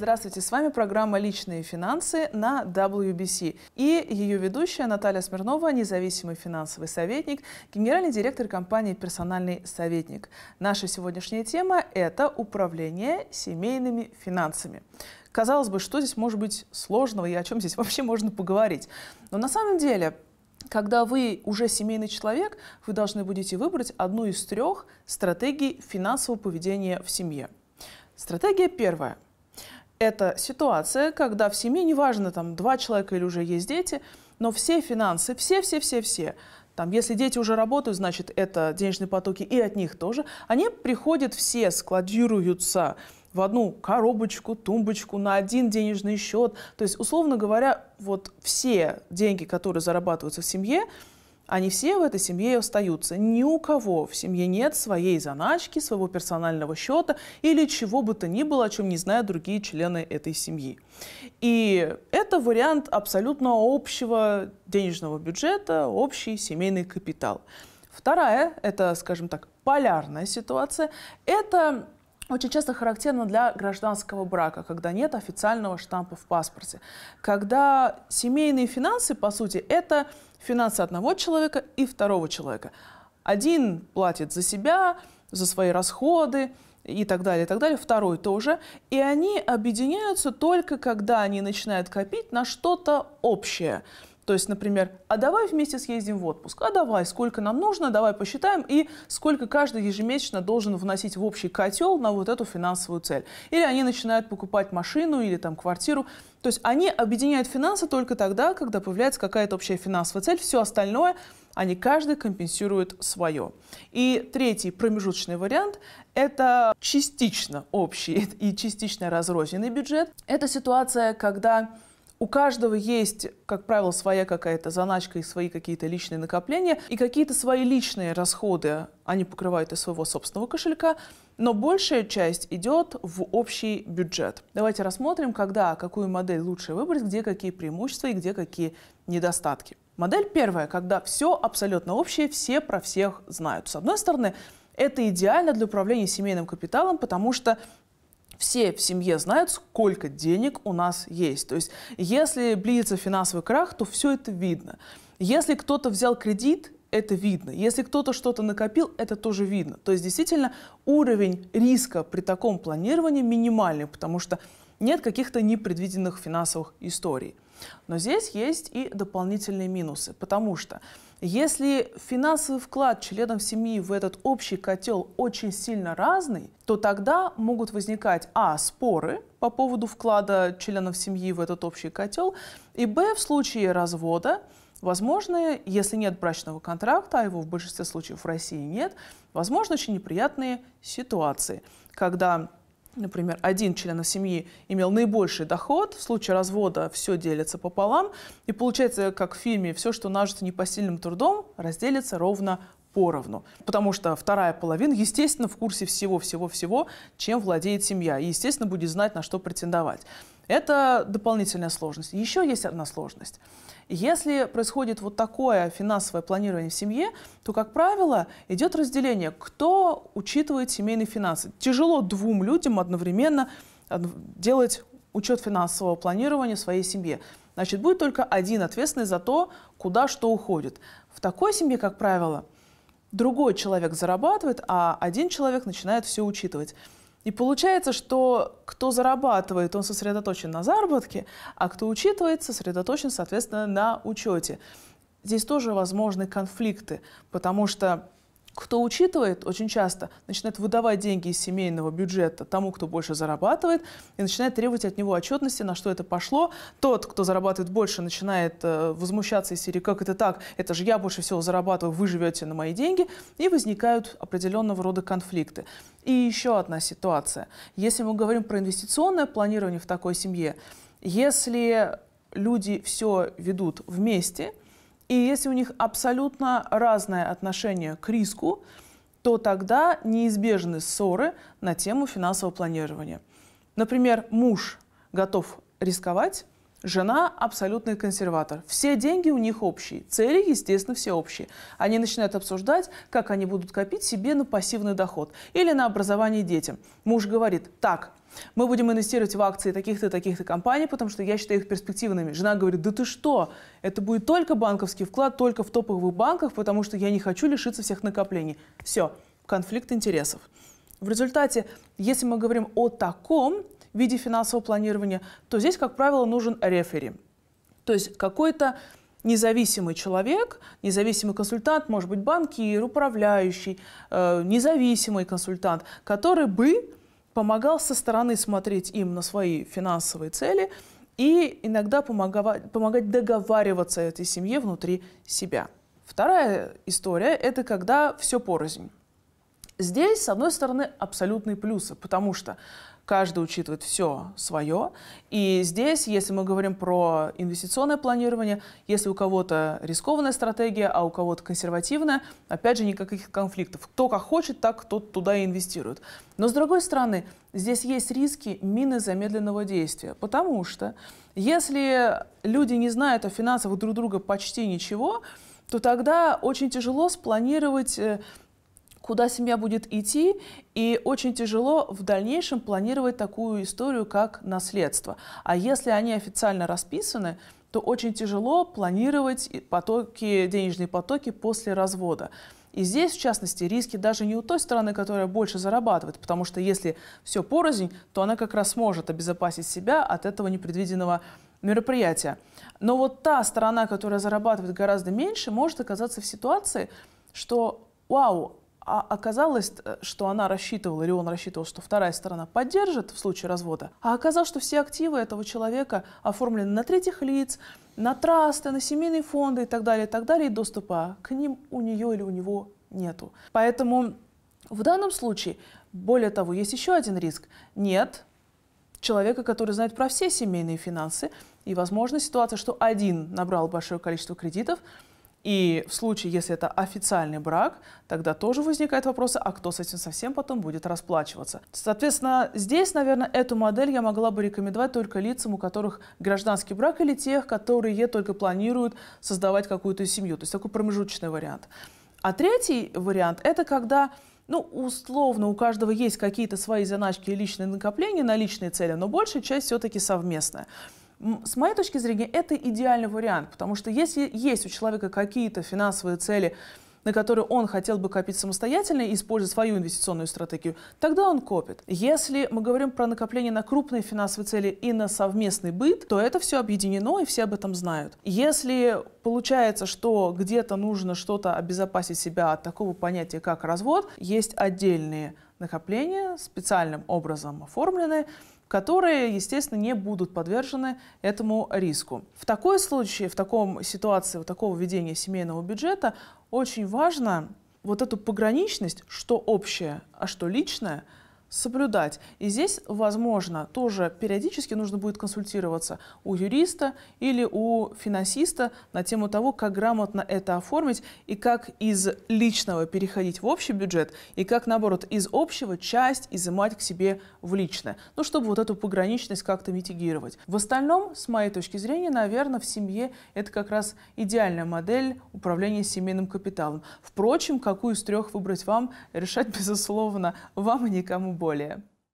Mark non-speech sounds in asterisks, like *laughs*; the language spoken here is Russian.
Здравствуйте, с вами программа «Личные финансы» на WBC и ее ведущая Наталья Смирнова, независимый финансовый советник, генеральный директор компании «Персональный советник». Наша сегодняшняя тема – это управление семейными финансами. Казалось бы, что здесь может быть сложного и о чем здесь вообще можно поговорить? Но на самом деле когда вы уже семейный человек, вы должны будете выбрать одну из трех стратегий финансового поведения в семье. Стратегия первая – это ситуация, когда в семье, неважно, там два человека или уже есть дети, но все финансы, все-все-все-все, там, если дети уже работают, значит, это денежные потоки и от них тоже, они приходят все, складируются в одну коробочку, тумбочку, на один денежный счет. То есть, условно говоря, вот все деньги, которые зарабатываются в семье, они все в этой семье и остаются. Ни у кого в семье нет своей заначки, своего персонального счета или чего бы то ни было, о чем не знают другие члены этой семьи. И это вариант абсолютно общего денежного бюджета, общий семейный капитал. Вторая, это, скажем так, полярная ситуация, это очень часто характерно для гражданского брака, когда нет официального штампа в паспорте. Когда семейные финансы, по сути, это финансы одного человека и второго человека. Один платит за себя, за свои расходы и так далее, и так далее, второй тоже. И они объединяются только когда они начинают копить на что-то общее – то есть, например, а давай вместе съездим в отпуск, а давай, сколько нам нужно, давай посчитаем, и сколько каждый ежемесячно должен вносить в общий котел на вот эту финансовую цель. Или они начинают покупать машину или там квартиру. То есть они объединяют финансы только тогда, когда появляется какая-то общая финансовая цель, все остальное они каждый компенсирует свое. И третий промежуточный вариант – это частично общий *laughs* и частично разрозненный бюджет. Это ситуация, когда у каждого есть, как правило, своя какая-то заначка и свои какие-то личные накопления, и какие-то свои личные расходы они покрывают из своего собственного кошелька, но большая часть идет в общий бюджет. Давайте рассмотрим, когда какую модель лучше выбрать, где какие преимущества и где какие недостатки. Модель первая, когда все абсолютно общее, все про всех знают. С одной стороны, это идеально для управления семейным капиталом, потому что все в семье знают, сколько денег у нас есть. То есть если близится финансовый крах, то все это видно. Если кто-то взял кредит, это видно. Если кто-то что-то накопил, это тоже видно. То есть действительно уровень риска при таком планировании минимальный, потому что нет каких-то непредвиденных финансовых историй. Но здесь есть и дополнительные минусы, потому что если финансовый вклад членов семьи в этот общий котел очень сильно разный, то тогда могут возникать а. споры по поводу вклада членов семьи в этот общий котел, и б. в случае развода Возможны, если нет брачного контракта, а его в большинстве случаев в России нет, возможно, очень неприятные ситуации, когда Например, один член семьи имел наибольший доход, в случае развода все делится пополам, и получается, как в фильме, все, что нажито непосильным трудом, разделится ровно поровну. Потому что вторая половина, естественно, в курсе всего-всего-всего, чем владеет семья. И, естественно, будет знать, на что претендовать. Это дополнительная сложность. Еще есть одна сложность. Если происходит вот такое финансовое планирование в семье, то, как правило, идет разделение, кто учитывает семейные финансы. Тяжело двум людям одновременно э, делать учет финансового планирования в своей семье. Значит, будет только один ответственный за то, куда что уходит. В такой семье, как правило, другой человек зарабатывает, а один человек начинает все учитывать. И получается, что кто зарабатывает, он сосредоточен на заработке, а кто учитывает, сосредоточен, соответственно, на учете. Здесь тоже возможны конфликты, потому что кто учитывает, очень часто начинает выдавать деньги из семейного бюджета тому, кто больше зарабатывает, и начинает требовать от него отчетности, на что это пошло. Тот, кто зарабатывает больше, начинает э, возмущаться из серии «Как это так? Это же я больше всего зарабатываю, вы живете на мои деньги». И возникают определенного рода конфликты. И еще одна ситуация. Если мы говорим про инвестиционное планирование в такой семье, если люди все ведут вместе – и если у них абсолютно разное отношение к риску, то тогда неизбежны ссоры на тему финансового планирования. Например, муж готов рисковать, Жена – абсолютный консерватор. Все деньги у них общие, цели, естественно, все общие. Они начинают обсуждать, как они будут копить себе на пассивный доход или на образование детям. Муж говорит «так». Мы будем инвестировать в акции таких-то и таких-то компаний, потому что я считаю их перспективными. Жена говорит, да ты что, это будет только банковский вклад, только в топовых банках, потому что я не хочу лишиться всех накоплений. Все, конфликт интересов. В результате, если мы говорим о таком, в виде финансового планирования, то здесь, как правило, нужен рефери. То есть какой-то независимый человек, независимый консультант, может быть, банкир, управляющий, э, независимый консультант, который бы помогал со стороны смотреть им на свои финансовые цели и иногда помогать, помогать договариваться этой семье внутри себя. Вторая история – это когда все порознь. Здесь, с одной стороны, абсолютные плюсы, потому что каждый учитывает все свое. И здесь, если мы говорим про инвестиционное планирование, если у кого-то рискованная стратегия, а у кого-то консервативная, опять же, никаких конфликтов. Кто как хочет, так тот туда и инвестирует. Но с другой стороны, здесь есть риски мины замедленного действия, потому что если люди не знают о финансах друг друга почти ничего, то тогда очень тяжело спланировать э, куда семья будет идти, и очень тяжело в дальнейшем планировать такую историю, как наследство. А если они официально расписаны, то очень тяжело планировать потоки, денежные потоки после развода. И здесь, в частности, риски даже не у той стороны, которая больше зарабатывает, потому что если все порознь, то она как раз может обезопасить себя от этого непредвиденного мероприятия. Но вот та сторона, которая зарабатывает гораздо меньше, может оказаться в ситуации, что, вау, а оказалось, э, что она рассчитывала, или он рассчитывал, что вторая сторона поддержит в случае развода, а оказалось, что все активы этого человека оформлены на третьих лиц, на трасты, на семейные фонды и так далее, и так далее, и доступа к ним у нее или у него нету. Поэтому в данном случае, более того, есть еще один риск. Нет человека, который знает про все семейные финансы, и, возможно, ситуация, что один набрал большое количество кредитов – и в случае, если это официальный брак, тогда тоже возникает вопрос, а кто с этим совсем потом будет расплачиваться. Соответственно, здесь, наверное, эту модель я могла бы рекомендовать только лицам, у которых гражданский брак, или тех, которые только планируют создавать какую-то семью. То есть такой промежуточный вариант. А третий вариант – это когда ну, условно, у каждого есть какие-то свои заначки и личные накопления на личные цели, но большая часть все-таки совместная. С моей точки зрения, это идеальный вариант, потому что если есть у человека какие-то финансовые цели, на которые он хотел бы копить самостоятельно и использовать свою инвестиционную стратегию, тогда он копит. Если мы говорим про накопление на крупные финансовые цели и на совместный быт, то это все объединено и все об этом знают. Если получается, что где-то нужно что-то обезопасить себя от такого понятия, как развод, есть отдельные накопления, специальным образом оформленные, которые, естественно, не будут подвержены этому риску. В такой случае, в таком ситуации, вот такого ведения семейного бюджета очень важно вот эту пограничность, что общее, а что личное – соблюдать. И здесь, возможно, тоже периодически нужно будет консультироваться у юриста или у финансиста на тему того, как грамотно это оформить и как из личного переходить в общий бюджет, и как, наоборот, из общего часть изымать к себе в личное. Ну, чтобы вот эту пограничность как-то митигировать. В остальном, с моей точки зрения, наверное, в семье это как раз идеальная модель управления семейным капиталом. Впрочем, какую из трех выбрать вам, решать, *laughs* безусловно, вам и никому более.